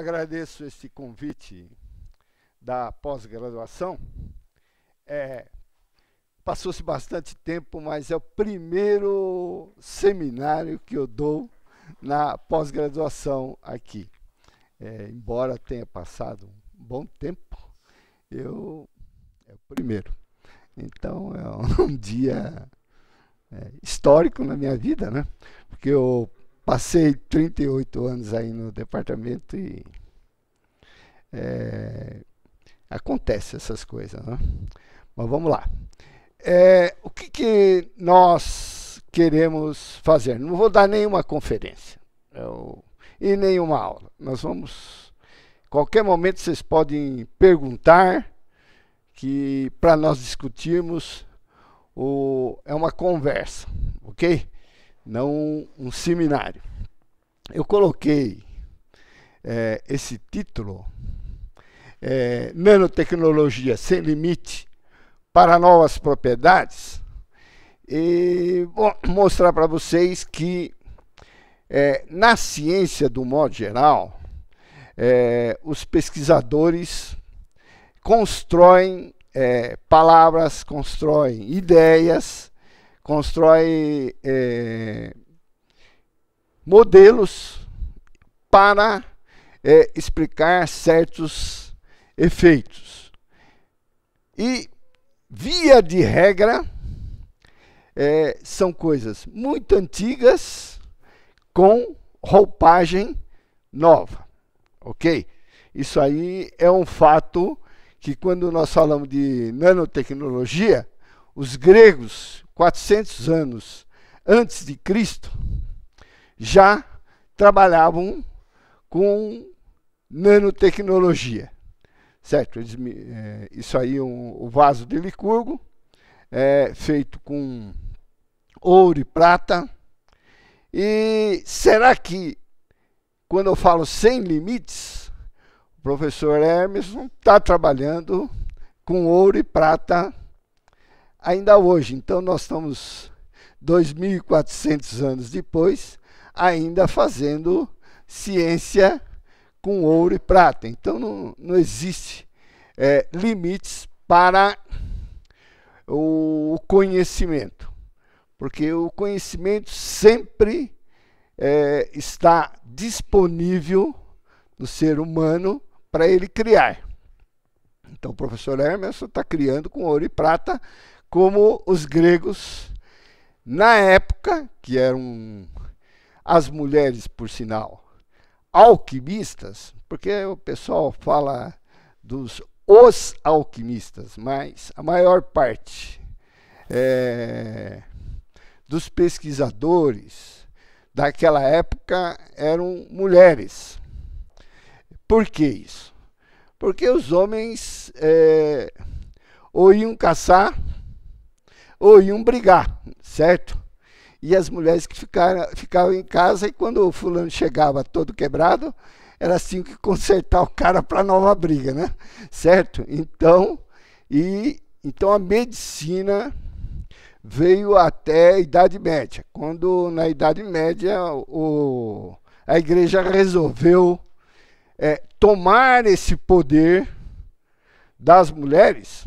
agradeço este convite da pós-graduação. É, Passou-se bastante tempo, mas é o primeiro seminário que eu dou na pós-graduação aqui. É, embora tenha passado um bom tempo, eu é o primeiro. Então é um, um dia é, histórico na minha vida, né? Porque eu Passei 38 anos aí no departamento e é, acontece essas coisas, né? Mas vamos lá. É, o que, que, nós queremos fazer? Não vou dar nenhuma conferência eu, é e nenhuma aula. Nós vamos, qualquer momento vocês podem perguntar que para nós discutirmos o, é uma conversa, ok? não um seminário. Eu coloquei é, esse título, é, Nanotecnologia Sem Limite para Novas Propriedades, e vou mostrar para vocês que é, na ciência, do modo geral, os pesquisadores constroem palavras, constroem ideias, constrói é, modelos para é, explicar certos efeitos. E, via de regra, é, são coisas muito antigas com roupagem nova, ok? Isso aí é um fato que quando nós falamos de nanotecnologia, os gregos 400 anos antes de Cristo, já trabalhavam com nanotecnologia. Certo? Eles, é, isso aí um, o vaso de Licurgo, é, feito com ouro e prata. E será que, quando eu falo sem limites, o professor Hermes não está trabalhando com ouro e prata ainda hoje. Então, nós estamos 2.400 anos depois, ainda fazendo ciência com ouro e prata. Então, não, não existe é, limites para o conhecimento, porque o conhecimento sempre é, está disponível no ser humano para ele criar. Então, o professor Emerson está criando com ouro e prata como os gregos, na época, que eram as mulheres, por sinal, alquimistas, porque o pessoal fala dos os alquimistas, mas a maior parte é, dos pesquisadores daquela época eram mulheres. Por que isso? Porque os homens é, ou iam caçar ou iam brigar, certo? E as mulheres que ficaram, ficavam em casa e quando o fulano chegava todo quebrado, era assim que consertar o cara para nova briga, né? Certo? Então, e então a medicina veio até a Idade Média, quando na Idade Média o, a igreja resolveu é, tomar esse poder das mulheres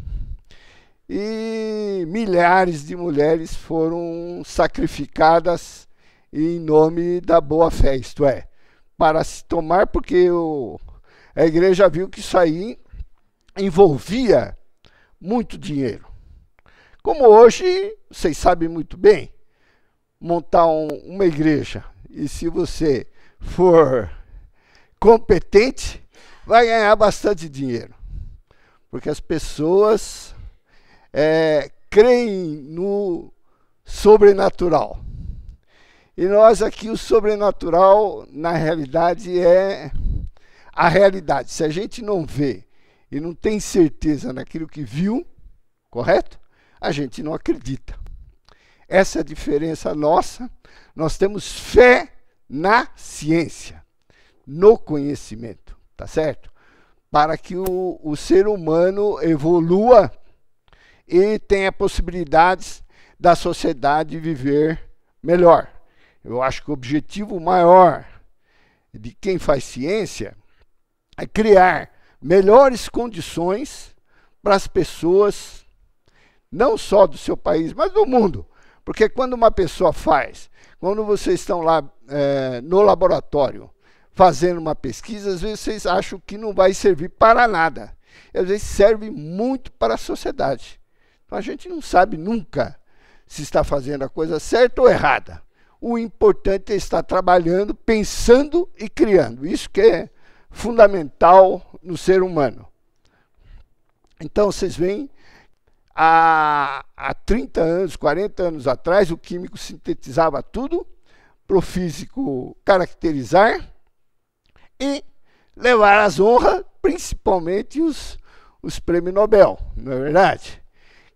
e milhares de mulheres foram sacrificadas em nome da boa fé, isto é, para se tomar, porque o, a igreja viu que isso aí envolvia muito dinheiro. Como hoje, vocês sabem muito bem, montar um, uma igreja e se você for competente, vai ganhar bastante dinheiro. Porque as pessoas é, creem no sobrenatural. E nós aqui, o sobrenatural, na realidade, é a realidade. Se a gente não vê e não tem certeza naquilo que viu, correto? A gente não acredita. Essa é a diferença nossa. Nós temos fé na ciência, no conhecimento, tá certo? Para que o, o ser humano evolua e tem a possibilidades da sociedade viver melhor. Eu acho que o objetivo maior de quem faz ciência é criar melhores condições para as pessoas, não só do seu país, mas do mundo. Porque quando uma pessoa faz, quando vocês estão lá é, no laboratório fazendo uma pesquisa, às vezes vocês acham que não vai servir para nada. Às vezes serve muito para a sociedade. A gente não sabe nunca se está fazendo a coisa certa ou errada. O importante é estar trabalhando, pensando e criando. Isso que é fundamental no ser humano. Então, vocês veem, há, há 30 anos, 40 anos atrás, o químico sintetizava tudo para o físico caracterizar e levar as honras, principalmente os, os prêmios Nobel, não é verdade?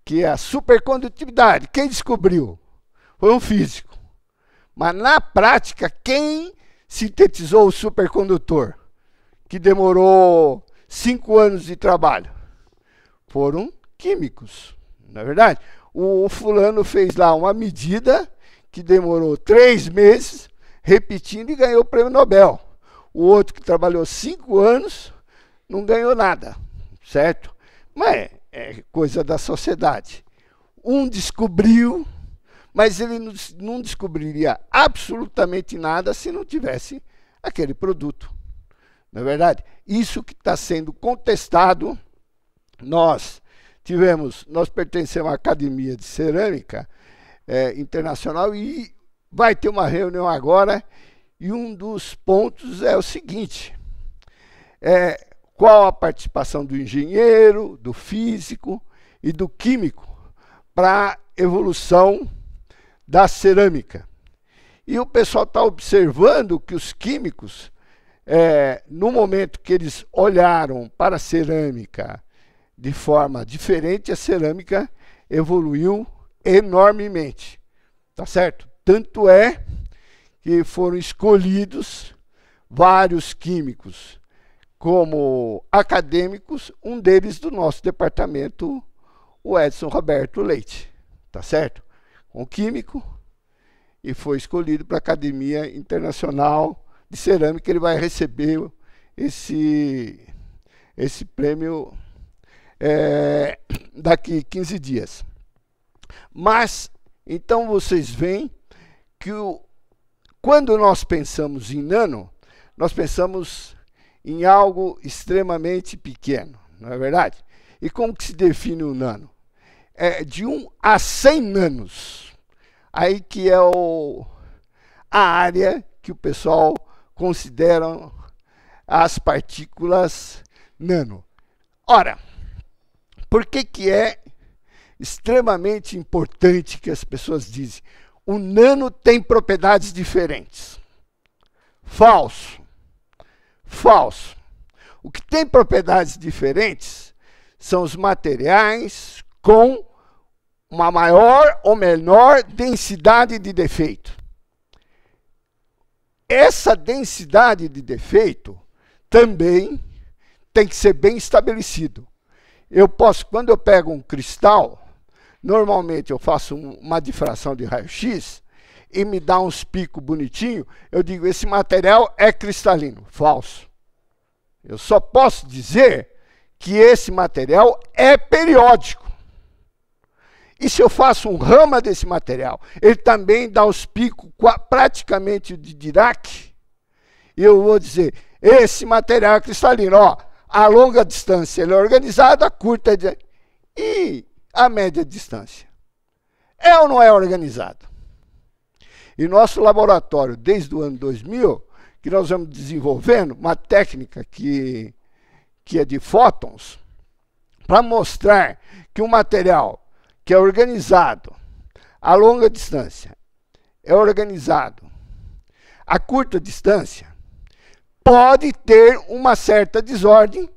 que é a supercondutividade, quem descobriu? Foi um físico. Mas na prática, quem sintetizou o supercondutor, que demorou cinco anos de trabalho? Foram químicos, na é verdade? O fulano fez lá uma medida que demorou três meses, repetindo e ganhou o prêmio Nobel. O outro que trabalhou cinco anos não ganhou nada, certo? Mas é coisa da sociedade. Um descobriu, mas ele não descobriria absolutamente nada se não tivesse aquele produto. Na é verdade, isso que está sendo contestado, nós tivemos, nós pertencemos à Academia de Cerâmica é, Internacional e vai ter uma reunião agora e um dos pontos é o seguinte: é, qual a participação do engenheiro, do físico e do químico para a evolução da cerâmica. E o pessoal está observando que os químicos, é, no momento que eles olharam para a cerâmica de forma diferente, a cerâmica evoluiu enormemente. Tá certo? Tanto é que foram escolhidos vários químicos como acadêmicos, um deles do nosso departamento, o Edson Roberto Leite, tá certo? Um químico e foi escolhido para a Academia Internacional de Cerâmica, ele vai receber esse esse prêmio é, daqui 15 dias. Mas então vocês veem que o, quando nós pensamos em nano, nós pensamos em algo extremamente pequeno, não é verdade? E como que se define o nano? É de 1 a 100 nanos. Aí que é o, a área que o pessoal considera as partículas nano. Ora, por que, que é extremamente importante que as pessoas dizem? O nano tem propriedades diferentes. Falso. Falso. O que tem propriedades diferentes são os materiais com uma maior ou menor densidade de defeito. Essa densidade de defeito também tem que ser bem estabelecido. Eu posso, quando eu pego um cristal, normalmente eu faço uma difração de raio-x, e me dá uns picos bonitinhos, eu digo, esse material é cristalino. Falso. Eu só posso dizer que esse material é periódico. E se eu faço um rama desse material, ele também dá os picos praticamente de Dirac, eu vou dizer, esse material é cristalino, ó, a longa distância ele é organizado, a curta é de... e a média distância. É ou não é organizado? E nosso laboratório, desde o ano 2000, que nós vamos desenvolvendo uma técnica que, que é de fótons, para mostrar que um material que é organizado a longa distância, é organizado a curta distância, pode ter uma certa desordem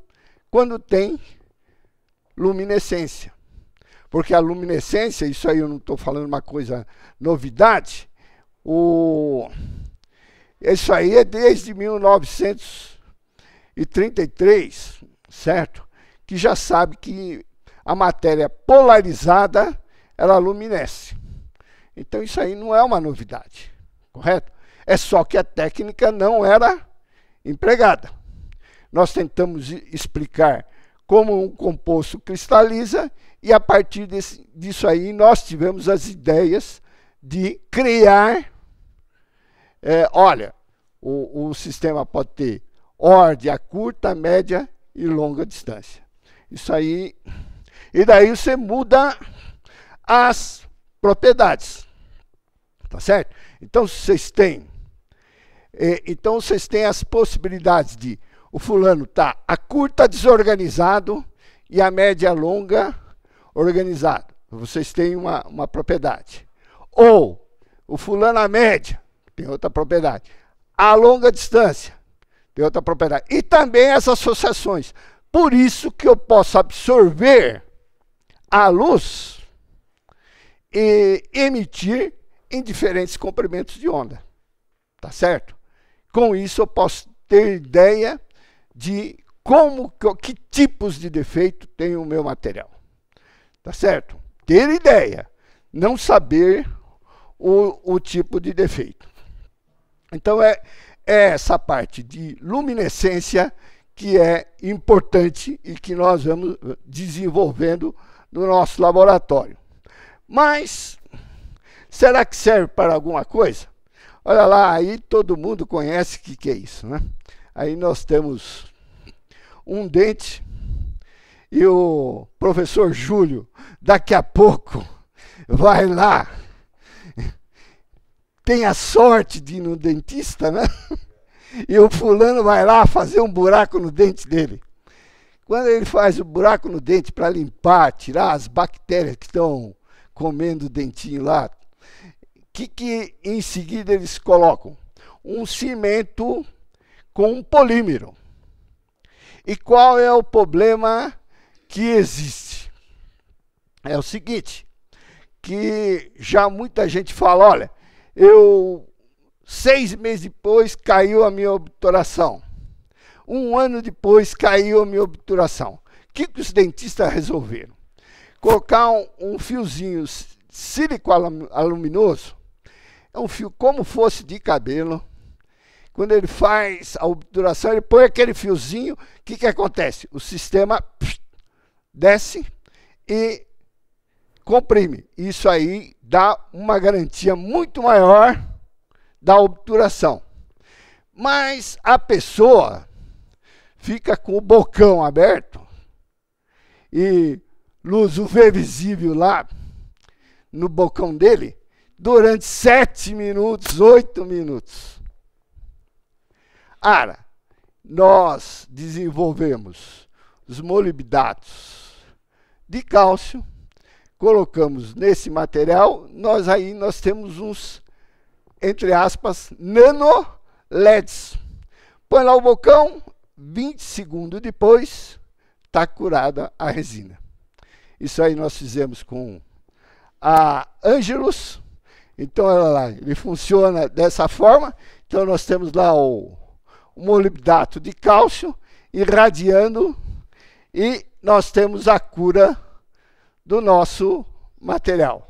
quando tem luminescência. Porque a luminescência, isso aí eu não estou falando uma coisa novidade, o... Isso aí é desde 1933, certo? Que já sabe que a matéria polarizada ela luminesce. Então isso aí não é uma novidade, correto? É só que a técnica não era empregada. Nós tentamos explicar como um composto cristaliza e a partir desse, disso aí nós tivemos as ideias de criar. É, olha, o, o sistema pode ter ordem a curta, média e longa distância. Isso aí. E daí você muda as propriedades. Tá certo? Então vocês têm. É, então vocês têm as possibilidades de o fulano tá a curta desorganizado e a média longa organizado. Vocês têm uma, uma propriedade. Ou o fulano à média, tem outra propriedade. A longa distância, tem outra propriedade. E também as associações. Por isso que eu posso absorver a luz e emitir em diferentes comprimentos de onda. Tá certo? Com isso eu posso ter ideia de como que tipos de defeito tem o meu material. Tá certo? Ter ideia, não saber o, o tipo de defeito. Então, é, é essa parte de luminescência que é importante e que nós vamos desenvolvendo no nosso laboratório. Mas, será que serve para alguma coisa? Olha lá, aí todo mundo conhece o que, que é isso, né? Aí nós temos um dente e o professor Júlio, daqui a pouco, vai lá tem a sorte de ir no dentista, né? E o fulano vai lá fazer um buraco no dente dele. Quando ele faz o buraco no dente para limpar, tirar as bactérias que estão comendo o dentinho lá, o que, que em seguida eles colocam? Um cimento com um polímero. E qual é o problema que existe? É o seguinte, que já muita gente fala, olha, eu seis meses depois caiu a minha obturação. Um ano depois caiu a minha obturação. O que, que os dentistas resolveram? Colocar um, um fiozinho sílico aluminoso, é um fio como fosse de cabelo. Quando ele faz a obturação, ele põe aquele fiozinho, o que, que acontece? O sistema desce e comprime. Isso aí dá uma garantia muito maior da obturação. Mas a pessoa fica com o bocão aberto e luz UV visível lá no bocão dele durante sete minutos, oito minutos. Ara, nós desenvolvemos os molibdatos de cálcio colocamos nesse material, nós aí nós temos uns, entre aspas, nano LEDs. Põe lá o bocão, 20 segundos depois, está curada a resina. Isso aí nós fizemos com a Angelus. Então, olha lá, ele funciona dessa forma. Então, nós temos lá o, o molibdato de cálcio irradiando e nós temos a cura do nosso material.